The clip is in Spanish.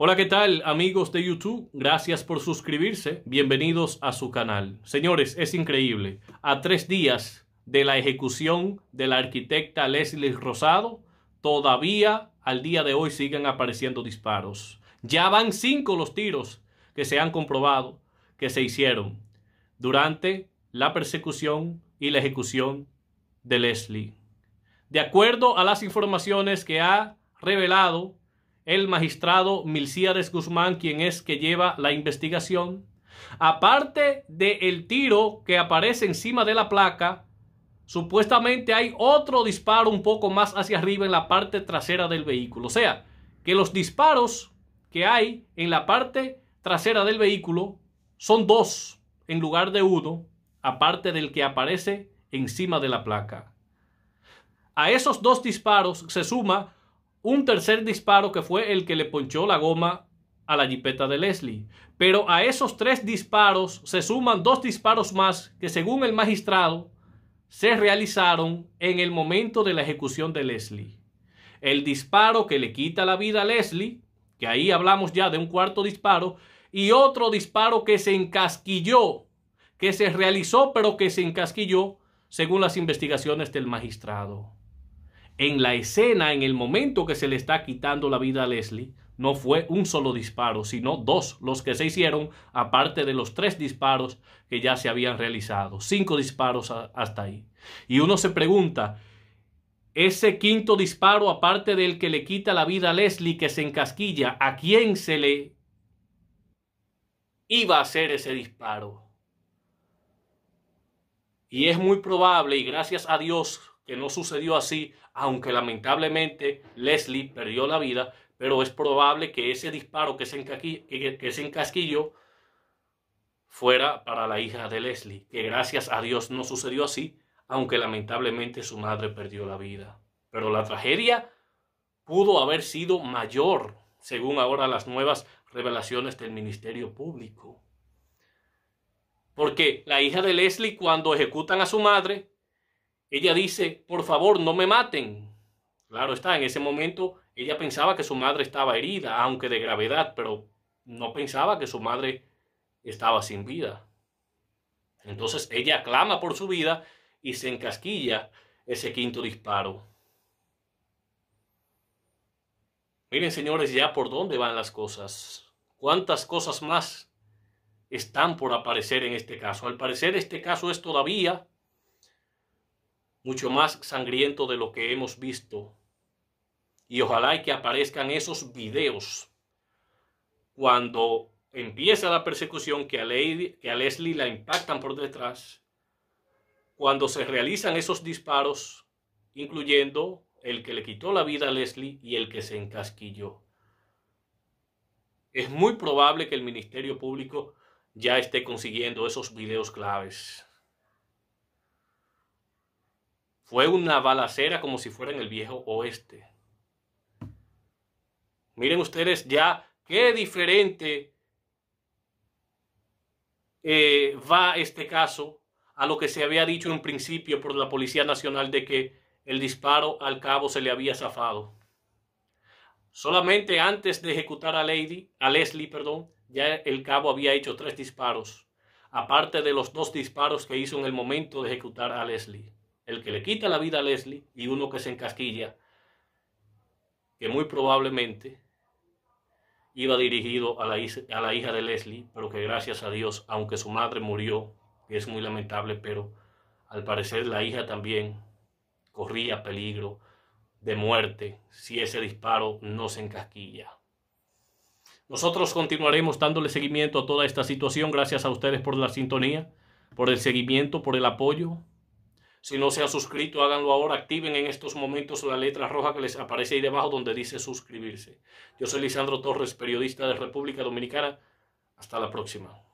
Hola, ¿qué tal amigos de YouTube? Gracias por suscribirse. Bienvenidos a su canal. Señores, es increíble. A tres días de la ejecución de la arquitecta Leslie Rosado, todavía al día de hoy siguen apareciendo disparos. Ya van cinco los tiros que se han comprobado que se hicieron durante la persecución y la ejecución de Leslie. De acuerdo a las informaciones que ha revelado el magistrado Milcíades Guzmán, quien es que lleva la investigación. Aparte del tiro que aparece encima de la placa, supuestamente hay otro disparo un poco más hacia arriba en la parte trasera del vehículo. O sea, que los disparos que hay en la parte trasera del vehículo son dos en lugar de uno, aparte del que aparece encima de la placa. A esos dos disparos se suma un tercer disparo que fue el que le ponchó la goma a la jipeta de Leslie. Pero a esos tres disparos se suman dos disparos más que según el magistrado se realizaron en el momento de la ejecución de Leslie. El disparo que le quita la vida a Leslie, que ahí hablamos ya de un cuarto disparo, y otro disparo que se encasquilló, que se realizó pero que se encasquilló según las investigaciones del magistrado en la escena, en el momento que se le está quitando la vida a Leslie, no fue un solo disparo, sino dos los que se hicieron, aparte de los tres disparos que ya se habían realizado. Cinco disparos hasta ahí. Y uno se pregunta, ese quinto disparo, aparte del que le quita la vida a Leslie, que se encasquilla, ¿a quién se le iba a hacer ese disparo? Y es muy probable, y gracias a Dios que no sucedió así, aunque lamentablemente Leslie perdió la vida, pero es probable que ese disparo que se, que se encasquilló fuera para la hija de Leslie, que gracias a Dios no sucedió así, aunque lamentablemente su madre perdió la vida. Pero la tragedia pudo haber sido mayor, según ahora las nuevas revelaciones del Ministerio Público. Porque la hija de Leslie, cuando ejecutan a su madre, ella dice, por favor, no me maten. Claro está, en ese momento ella pensaba que su madre estaba herida, aunque de gravedad, pero no pensaba que su madre estaba sin vida. Entonces ella clama por su vida y se encasquilla ese quinto disparo. Miren, señores, ya por dónde van las cosas. ¿Cuántas cosas más están por aparecer en este caso? Al parecer este caso es todavía mucho más sangriento de lo que hemos visto. Y ojalá que aparezcan esos videos cuando empieza la persecución que a, que a Leslie la impactan por detrás, cuando se realizan esos disparos, incluyendo el que le quitó la vida a Leslie y el que se encasquilló. Es muy probable que el Ministerio Público ya esté consiguiendo esos videos claves. Fue una balacera como si fuera en el viejo oeste. Miren ustedes ya qué diferente eh, va este caso a lo que se había dicho en principio por la Policía Nacional de que el disparo al cabo se le había zafado. Solamente antes de ejecutar a, Lady, a Leslie, perdón, ya el cabo había hecho tres disparos, aparte de los dos disparos que hizo en el momento de ejecutar a Leslie el que le quita la vida a Leslie y uno que se encasquilla, que muy probablemente iba dirigido a la, hija, de Leslie, pero que gracias a Dios, aunque su madre murió, es muy lamentable, pero al parecer la hija también corría peligro de muerte si ese disparo no se encasquilla. Nosotros continuaremos dándole seguimiento a toda esta situación. Gracias a ustedes por la sintonía, por el seguimiento, por el apoyo. Si no se han suscrito, háganlo ahora. Activen en estos momentos la letra roja que les aparece ahí debajo donde dice suscribirse. Yo soy Lisandro Torres, periodista de República Dominicana. Hasta la próxima.